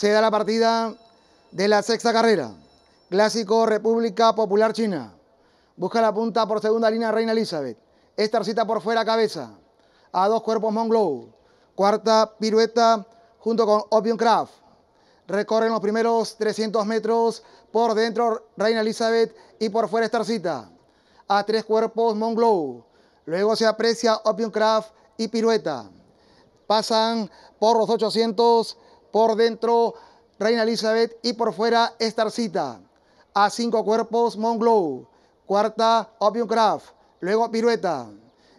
se da la partida de la sexta carrera. Clásico República Popular China. Busca la punta por segunda línea Reina Elizabeth. Estarcita por fuera cabeza. A dos cuerpos Monglow. Cuarta pirueta junto con Opium Craft. Recorren los primeros 300 metros. Por dentro Reina Elizabeth y por fuera Estarcita. A tres cuerpos Monglow. Luego se aprecia Opium Craft y pirueta. Pasan por los 800 por dentro Reina Elizabeth y por fuera estarcita A cinco cuerpos Monglow, cuarta Opium Craft, luego Pirueta.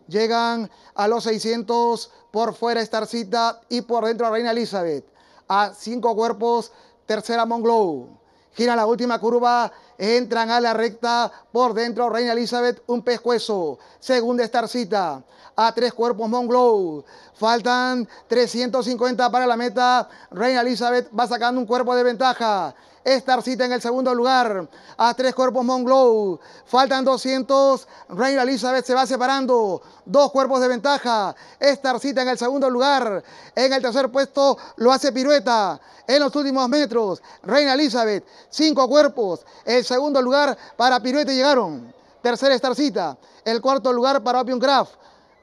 Llegan a los 600 por fuera estarcita y por dentro Reina Elizabeth. A cinco cuerpos tercera Monglow. Gira la última curva Entran a la recta por dentro Reina Elizabeth, un pescuezo. Segunda estarcita A tres cuerpos Monglow. Faltan 350 para la meta. Reina Elizabeth va sacando un cuerpo de ventaja. estarcita en el segundo lugar. A tres cuerpos Monglow. Faltan 200. Reina Elizabeth se va separando. Dos cuerpos de ventaja. estarcita en el segundo lugar. En el tercer puesto lo hace Pirueta. En los últimos metros. Reina Elizabeth. Cinco cuerpos. El segundo lugar para Piruete llegaron. Tercera Starcita. El cuarto lugar para Opium Craft.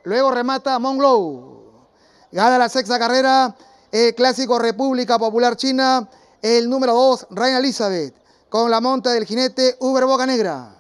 Luego remata Monglow. Gana la sexta carrera. El clásico República Popular China. El número dos, Reina Elizabeth. Con la monta del jinete Uber Boca Negra.